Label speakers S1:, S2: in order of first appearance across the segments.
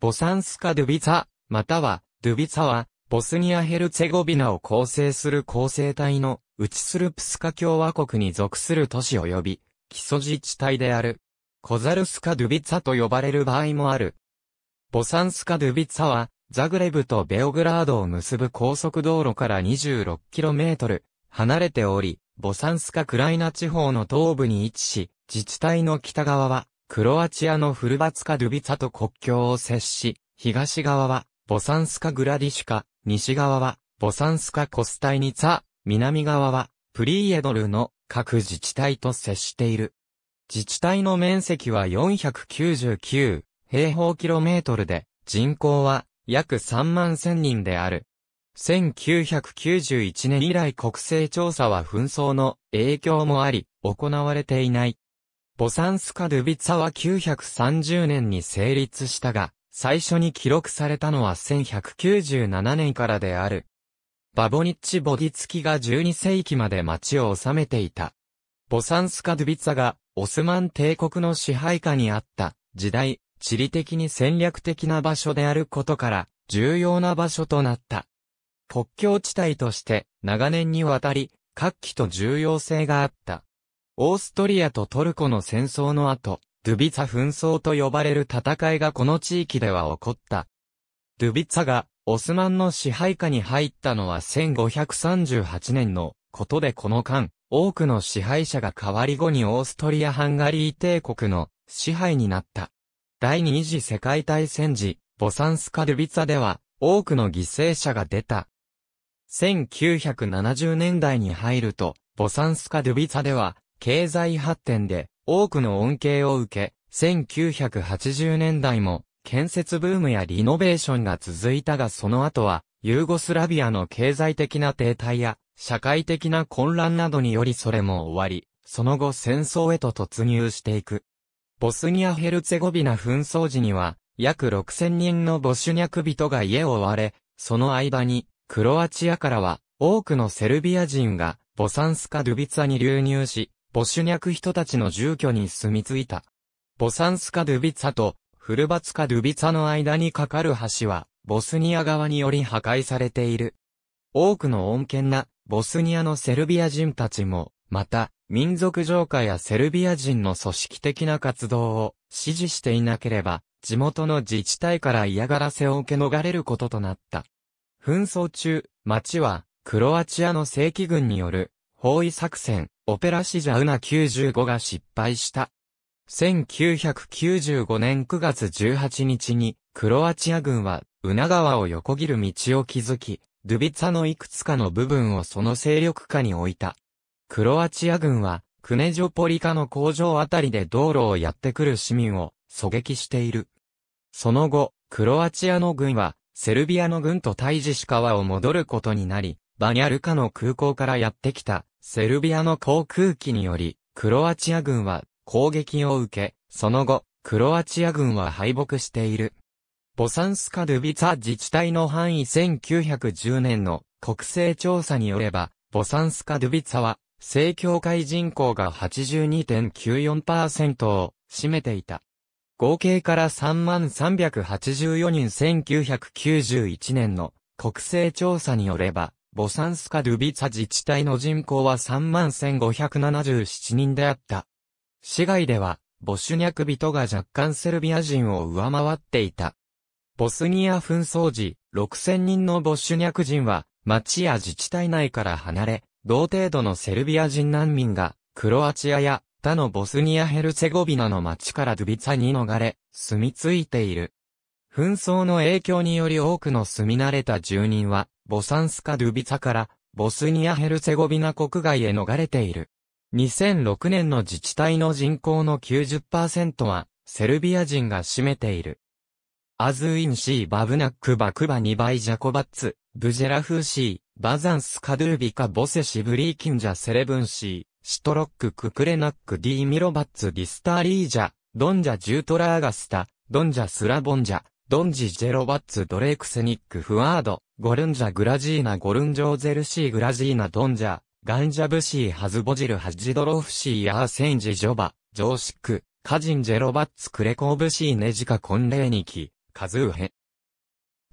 S1: ボサンスカ・ドゥビツァ、または、ドゥビツァは、ボスニア・ヘルツェゴビナを構成する構成体の、ウチスルプスカ共和国に属する都市及び、基礎自治体である。コザルスカ・ドゥビツァと呼ばれる場合もある。ボサンスカ・ドゥビツァは、ザグレブとベオグラードを結ぶ高速道路から 26km 離れており、ボサンスカ・クライナ地方の東部に位置し、自治体の北側はクロアチアのフルバツカ・ドゥビツァと国境を接し、東側はボサンスカ・グラディシュカ、西側はボサンスカ・コスタイニツァ、南側はプリーエドルの各自治体と接している。自治体の面積は499平方キロメートルで、人口は約3万1000人である。1991年以来国勢調査は紛争の影響もあり、行われていない。ボサンスカ・ドゥビツァは930年に成立したが、最初に記録されたのは1197年からである。バボニッチ・ボディツキが12世紀まで町を治めていた。ボサンスカ・ドゥビツァがオスマン帝国の支配下にあった時代、地理的に戦略的な場所であることから重要な場所となった。国境地帯として長年にわたり、活気と重要性があった。オーストリアとトルコの戦争の後、ドゥビツァ紛争と呼ばれる戦いがこの地域では起こった。ドゥビツァがオスマンの支配下に入ったのは1538年のことでこの間、多くの支配者が変わり後にオーストリア・ハンガリー帝国の支配になった。第二次世界大戦時、ボサンスカ・ドゥビツァでは多くの犠牲者が出た。1970年代に入ると、ボサンスカ・ドゥビツァでは経済発展で多くの恩恵を受け、1980年代も建設ブームやリノベーションが続いたがその後は、ユーゴスラビアの経済的な停滞や社会的な混乱などによりそれも終わり、その後戦争へと突入していく。ボスニア・ヘルツェゴビナ紛争時には、約6000人のボシュニャク人が家を追われ、その間に、クロアチアからは、多くのセルビア人が、ボサンスカ・ドゥビツァに流入し、ボシュニャク人たちの住居に住み着いた。ボサンスカ・ドゥビツァとフルバツカ・ドゥビツァの間に架かる橋は、ボスニア側により破壊されている。多くの穏健な、ボスニアのセルビア人たちも、また、民族浄化やセルビア人の組織的な活動を支持していなければ、地元の自治体から嫌がらせを受け逃れることとなった。紛争中、町は、クロアチアの正規軍による、包囲作戦、オペラシジャウナ95が失敗した。1995年9月18日に、クロアチア軍は、ウナ川を横切る道を築き、ドゥビツァのいくつかの部分をその勢力下に置いた。クロアチア軍は、クネジョポリカの工場あたりで道路をやってくる市民を狙撃している。その後、クロアチアの軍は、セルビアの軍と対峙し川を戻ることになり、バニャルカの空港からやってきた、セルビアの航空機により、クロアチア軍は攻撃を受け、その後、クロアチア軍は敗北している。ボサンスカ・ドゥビツァ自治体の範囲1910年の国勢調査によれば、ボサンスカ・ドゥビツァは、正教会人口が82.94%を占めていた。合計から3384人1991年の国勢調査によれば、ボサンスカ・ドゥビツァ自治体の人口は31,577人であった。市外では、ボシュニャク人が若干セルビア人を上回っていた。ボスニア紛争時、6000人のボシュニャク人は、町や自治体内から離れ、同程度のセルビア人難民が、クロアチアや他のボスニアヘルツェゴビナの町からドゥビツァに逃れ、住み着いている。紛争の影響により多くの住み慣れた住人は、ボサンスカ・ドゥビツァから、ボスニア・ヘルセゴビナ国外へ逃れている。2006年の自治体の人口の90%は、セルビア人が占めている。アズインシー・バブナック・バクバニバイ・ジャコバッツ、ブジェラフーシー、バザンス・カドゥービカ・ボセ・シブリー・キンジャ・セレブンシー、シトロック・ククレナック・ディ・ミロバッツ・ディスターリージャ、ドンジャ・ジュートラーガスタ、ドンジャ・スラボンジャ、ドンジ・ジェロバッツ・ドレークセニック・フワード、ゴルンジャグラジーナゴルンジョーゼルシーグラジーナドンジャ、ガンジャブシーハズボジルハジドロフシーヤーセンジジョバ、ジョーシック、カジンジェロバッツクレコーブシーネジカコンレーニキ、カズーヘ。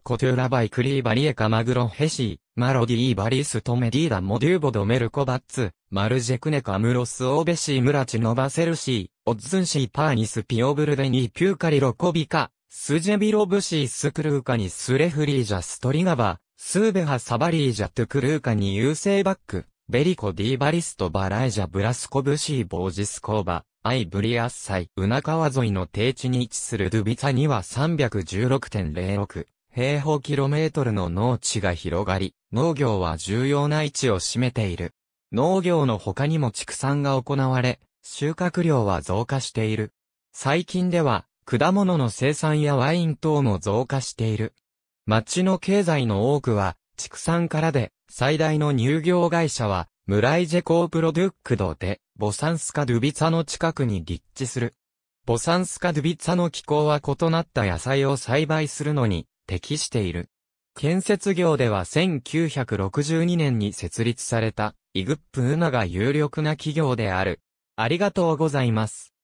S1: コトゥーラバイクリーバリエカマグロヘシー、マロディーバリストメディーダモデューボドメルコバッツ、マルジェクネカムロスオーベシームラチノバセルシー、オッズンシーパーニスピオブルデニーピューカリロコビカ、スジェビロブシースクルーカにスレフリージャストリガバ、スーベハサバリージャトゥクルーカに優勢バック、ベリコディーバリストバライジャブラスコブシーボージスコーバ、アイブリアッサイ、ウナ川沿いの低地に位置するドゥビツァには316.06平方キロメートルの農地が広がり、農業は重要な位置を占めている。農業の他にも畜産が行われ、収穫量は増加している。最近では、果物の生産やワイン等も増加している。町の経済の多くは、畜産からで、最大の乳業会社は、ムライジェコープロデュックドで、ボサンスカ・ドゥビツァの近くに立地する。ボサンスカ・ドゥビツァの気候は異なった野菜を栽培するのに適している。建設業では1962年に設立されたイグップウナが有力な企業である。ありがとうございます。